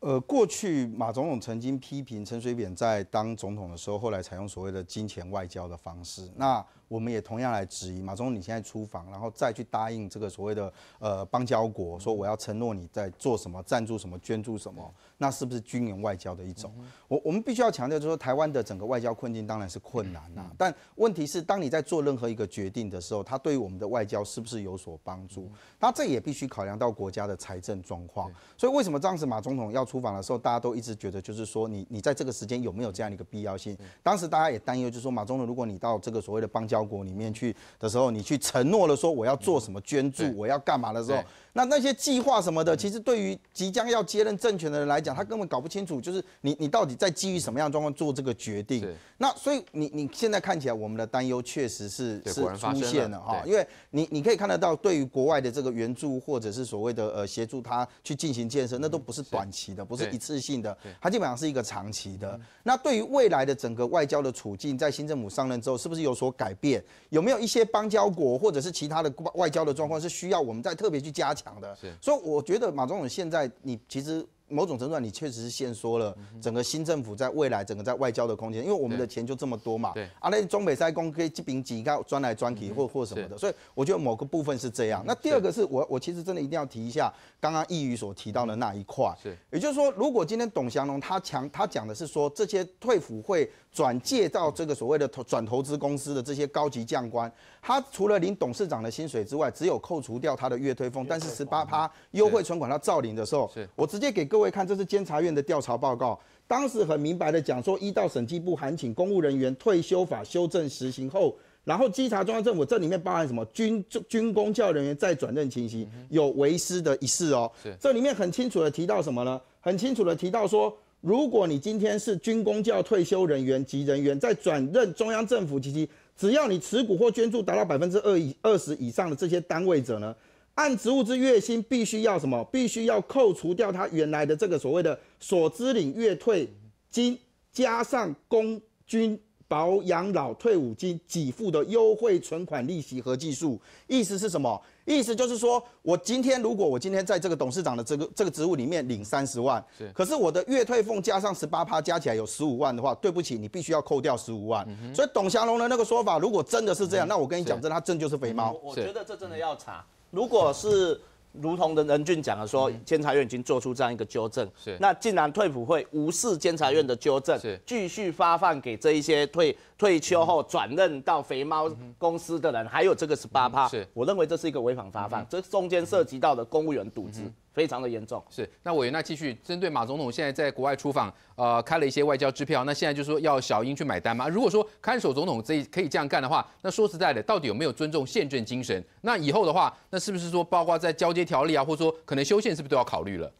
呃，过去马总统曾经批评陈水扁在当总统的时候，后来采用所谓的金钱外交的方式。那。我们也同样来质疑马总统你现在出访，然后再去答应这个所谓的呃邦交国，说我要承诺你在做什么赞助什么捐助什么，那是不是军援外交的一种？我我们必须要强调，就是说台湾的整个外交困境当然是困难呐，但问题是当你在做任何一个决定的时候，它对于我们的外交是不是有所帮助？那这也必须考量到国家的财政状况。所以为什么当时马总统要出访的时候，大家都一直觉得就是说你你在这个时间有没有这样的一个必要性？当时大家也担忧，就是说马总统如果你到这个所谓的邦交。包裹里面去的时候，你去承诺了说我要做什么捐助，我要干嘛的时候。那那些计划什么的，其实对于即将要接任政权的人来讲，他根本搞不清楚，就是你你到底在基于什么样的状况做这个决定。那所以你你现在看起来，我们的担忧确实是是出现了哈，因为你你可以看得到，对于国外的这个援助或者是所谓的呃协助他去进行建设，那都不是短期的，不是一次性的，它基本上是一个长期的。那对于未来的整个外交的处境，在新政府上任之后，是不是有所改变？有没有一些邦交国或者是其他的外交的状况是需要我们再特别去加强？讲的，是，所以我觉得马总统现在，你其实某种程度上，你确实是限缩了整个新政府在未来整个在外交的空间，因为我们的钱就这么多嘛，对，啊，那中美塞公可以挤瓶挤，看专来专去或或什么的，所以我觉得某个部分是这样。那第二个是我我其实真的一定要提一下刚刚易宇所提到的那一块，是，也就是说，如果今天董祥龙他强他讲的是说这些退辅会转借到这个所谓的投转投资公司的这些高级将官。他除了领董事长的薪水之外，只有扣除掉他的月推风，但是十八趴优惠存款他照领的时候，我直接给各位看，这是监察院的调查报告，当时很明白的讲说，一到审计部函请公务人员退休法修正实行后，然后稽查中央政府这里面包含什么军军工教人员再转任情形有为师的一事哦，这里面很清楚的提到什么呢？很清楚的提到说，如果你今天是军工教退休人员及人员在转任中央政府及其只要你持股或捐助达到百分之二以二十以上的这些单位者呢，按职务之月薪必须要什么？必须要扣除掉他原来的这个所谓的所支领月退金，加上工均。保养老退伍金给付的优惠存款利息合计数，意思是什么？意思就是说我今天如果我今天在这个董事长的这个这个职务里面领三十万，可是我的月退俸加上十八趴加起来有十五万的话，对不起，你必须要扣掉十五万。所以董祥龙的那个说法，如果真的是这样，那我跟你讲真，他真就是肥猫。我觉得这真的要查。如果是。如同的任俊讲的说监察院已经做出这样一个纠正，是那竟然退普会无视监察院的纠正，是继续发放给这一些退。退休后转任到肥猫公司的人，还有这个十八趴，我认为这是一个违法发放。这中间涉及到的公务员渎职，非常的严重。是。那我原来继续针对马总统现在在国外出访，呃，开了一些外交支票，那现在就是说要小英去买单吗？如果说看守总统这可以这样干的话，那说实在的，到底有没有尊重宪政精神？那以后的话，那是不是说包括在交接条例啊，或者说可能修宪，是不是都要考虑了？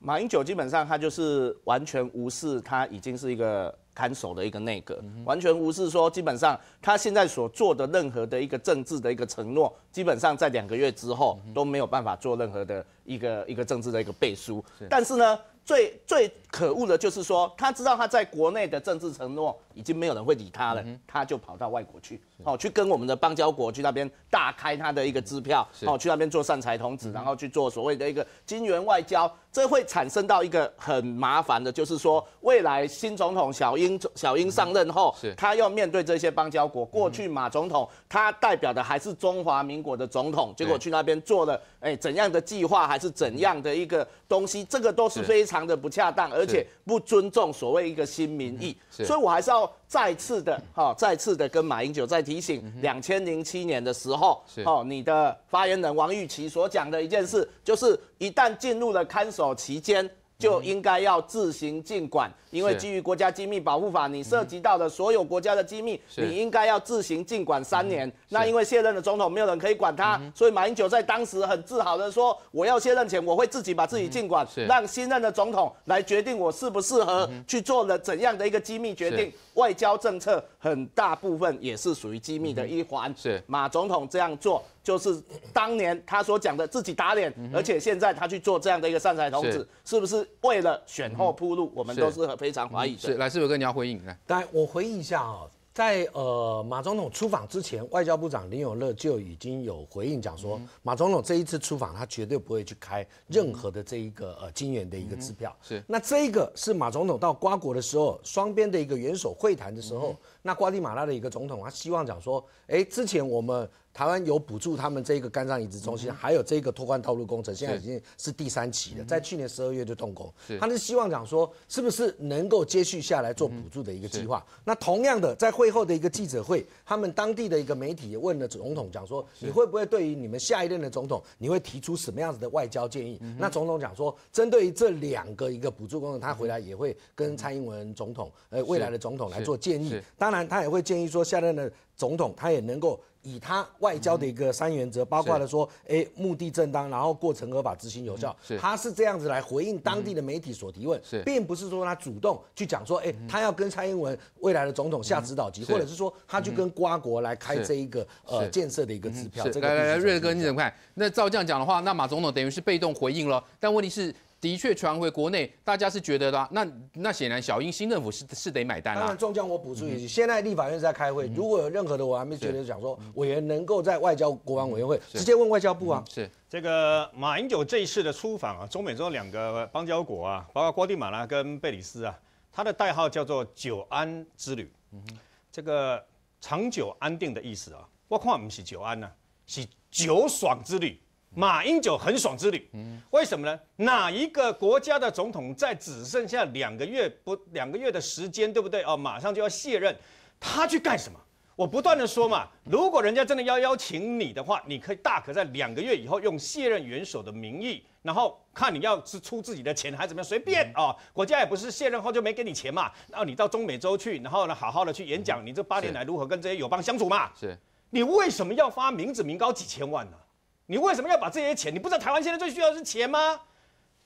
马英九基本上他就是完全无视，他已经是一个。看守的一个内阁，完全无视说，基本上他现在所做的任何的一个政治的一个承诺，基本上在两个月之后都没有办法做任何的一个一个政治的一个背书。但是呢，最最可恶的就是说，他知道他在国内的政治承诺。已经没有人会理他了，他就跑到外国去，哦，去跟我们的邦交国去那边大开他的一个支票，哦，去那边做善财童子，然后去做所谓的一个金元外交，这会产生到一个很麻烦的，就是说未来新总统小英小英上任后，是，他要面对这些邦交国，过去马总统他代表的还是中华民国的总统，结果去那边做了，哎，怎样的计划还是怎样的一个东西，这个都是非常的不恰当，而且不尊重所谓一个新民意，所以我还是要。再次的，哈，再次的跟马英九再提醒，两千零七年的时候，哈，你的发言人王玉琪所讲的一件事，就是一旦进入了看守期间。就应该要自行尽管，因为基于国家机密保护法，你涉及到的所有国家的机密，你应该要自行尽管三年。那因为卸任的总统没有人可以管他，所以马英九在当时很自豪的说：“我要卸任前，我会自己把自己尽管，让新任的总统来决定我适不适合去做了怎样的一个机密决定。外交政策很大部分也是属于机密的一环，是马总统这样做。”就是当年他所讲的自己打脸，而且现在他去做这样的一个善财童子，是不是为了选后铺路？我们都是非常怀疑。的。是，来，师傅哥，你要回应。来，我回应一下啊，在呃马总统出访之前，外交部长林永乐就已经有回应讲说，马总统这一次出访，他绝对不会去开任何的这一个呃金元的一个支票。是，那这一个是马总统到瓜国的时候，双边的一个元首会谈的时候。那瓜地马拉的一个总统，他希望讲说，哎，之前我们台湾有补助他们这个肝脏移植中心，还有这个拓宽道路工程，现在已经是第三期了，在去年十二月就动工。他是希望讲说，是不是能够接续下来做补助的一个计划？那同样的，在会后的一个记者会，他们当地的一个媒体也问了总统讲说，你会不会对于你们下一任的总统，你会提出什么样子的外交建议？那总统讲说，针对于这两个一个补助工程，他回来也会跟蔡英文总统，呃，未来的总统来做建议。当然，他也会建议说，下任的总统他也能够以他外交的一个三原则，包括了说，哎，目的正当，然后过程合法、执行有效，他是这样子来回应当地的媒体所提问，并不是说他主动去讲说，哎，他要跟蔡英文未来的总统下指导级，或者是说，他去跟瓜国来开这一个呃建设的一个支票。来来来，瑞哥你怎么看？那照这样讲的话，那马总统等于是被动回应了，但问题是。的确传回国内，大家是觉得啦，那那显然小英新政府是是得买单啦。当然，中将我补充一句，现在立法院在开会，如果有任何的，我还没觉得讲说，委员能够在外交国防委员会直接问外交部啊。是这个马英九这一次的出访啊，中美洲两个邦交国啊，包括瓜斯马拉跟贝里斯啊，他的代号叫做“久安之旅”，嗯哼，这个长久安定的意思啊，我看不是久安啊，是久爽之旅。马英九很爽之旅，嗯，为什么呢？哪一个国家的总统在只剩下两个月不两个月的时间，对不对？哦，马上就要卸任，他去干什么？我不断的说嘛，如果人家真的要邀请你的话，你可以大可在两个月以后用卸任元首的名义，然后看你要是出自己的钱还怎么样，随便哦。国家也不是卸任后就没给你钱嘛。然后你到中美洲去，然后呢好好的去演讲，你这八年来如何跟这些友邦相处嘛？是，你为什么要发民脂民膏几千万呢？你为什么要把这些钱？你不知道台湾现在最需要的是钱吗？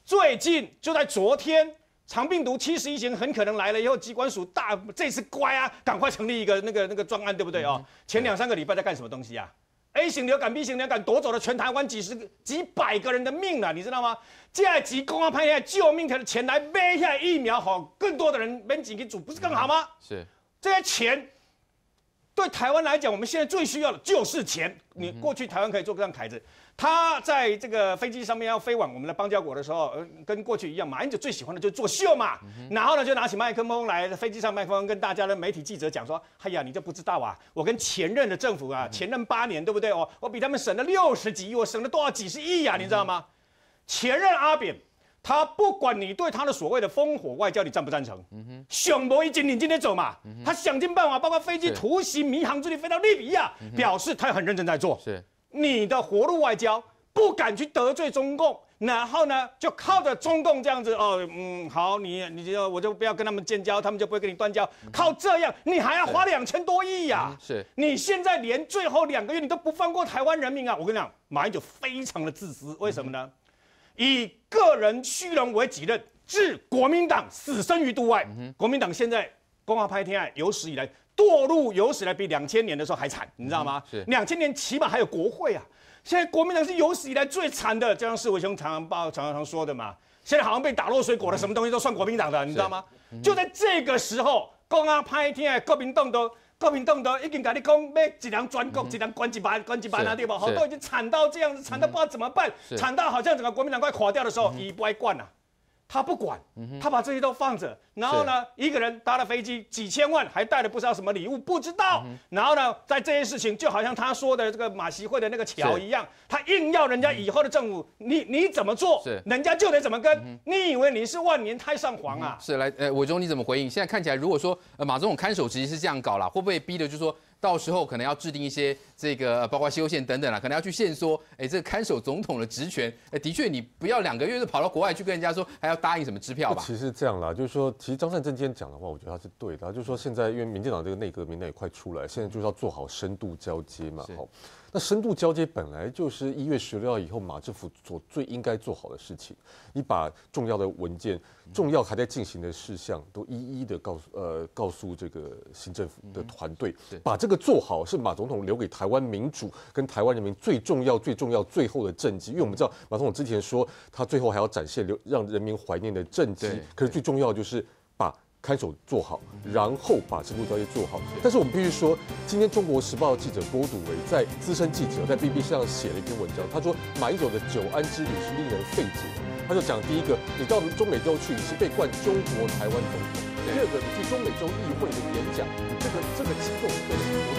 最近就在昨天，长病毒七十一型很可能来了以后，机关署大这次乖啊，赶快成立一个那个那个专案，对不对啊？前两三个礼拜在干什么东西啊？A 型流感、B 型流感夺走了全台湾几十、几百个人的命了，你知道吗？现在公安派下救命钱的钱来买下疫苗，好，更多的人免紧跟组，不是更好吗？是这些钱。对台湾来讲，我们现在最需要的就是钱。你过去台湾可以做这样台子，他在这个飞机上面要飞往我们的邦交国的时候，呃，跟过去一样，马英九最喜欢的就是作秀嘛。然后呢，就拿起麦克风来，飞机上麦克风跟大家的媒体记者讲说：“哎呀，你就不知道啊，我跟前任的政府啊，前任八年，对不对哦？我比他们省了六十几亿，我省了多少几十亿啊？你知道吗？前任阿扁。”他不管你对他的所谓的烽火外交，你赞不赞成？胸博一金，你今天走嘛？他想尽办法，包括飞机突袭、迷航之类，飞到利比亚，表示他很认真在做。是你的活路外交，不敢去得罪中共，然后呢，就靠着中共这样子，哦，嗯，好，你你就我就不要跟他们建交，他们就不会跟你断交。靠这样，你还要花两千多亿呀？是，你现在连最后两个月你都不放过台湾人民啊！我跟你讲，马英九非常的自私，为什么呢？以个人虚荣为己任，置国民党死生于度外。国民党现在公阿拍天案有史以来堕入有史以来比两千年的时候还惨，你知道吗？是两千年起码还有国会啊，现在国民党是有史以来最惨的，就像四维兄常常、报常常说的嘛。现在好像被打落水果的，什么东西都算国民党的，你知道吗？就在这个时候，公阿拍天案，国民党都。国民党都已经跟你讲，要只能转国，只能管几班，管几班啊，对不？好多已经惨到这样，子，惨到不知道怎么办，惨到好像整个国民党快垮掉的时候，你不爱管啊。他不管，他把这些都放着，然后呢，一个人搭了飞机，几千万，还带了不知道什么礼物，不知道。然后呢，在这件事情，就好像他说的这个马习会的那个桥一样，他硬要人家以后的政府，你你怎么做，人家就得怎么跟。你以为你是万年太上皇啊？是来，呃，伟忠你怎么回应？现在看起来，如果说马总统看其实是这样搞了，会不会逼的就说？到时候可能要制定一些这个，包括修宪等等了，可能要去限缩。哎，这看守总统的职权，哎，的确你不要两个月就跑到国外去跟人家说，还要答应什么支票吧？其实这样啦，就是说，其实张善政今天讲的话，我觉得他是对的。就是说，现在因为民进党这个内阁名单也快出来，现在就是要做好深度交接嘛，好。那深度交接本来就是一月十六号以后马政府所最应该做好的事情，你把重要的文件、重要还在进行的事项都一一的告诉呃告诉这个新政府的团队，把这个做好是马总统留给台湾民主跟台湾人民最重要、最重要最后的政绩，因为我们知道马总统之前说他最后还要展现留让人民怀念的政绩，可是最重要就是。看守做好，然后把这务交接做好。但是我们必须说，今天中国时报记者郭笃维在资深记者在 B B 上写了一篇文章，他说马英九的九安之旅是令人费解。他就讲第一个，你到中美洲去是被冠中国台湾总统；第二个，你去中美洲议会的演讲，这个这个机构。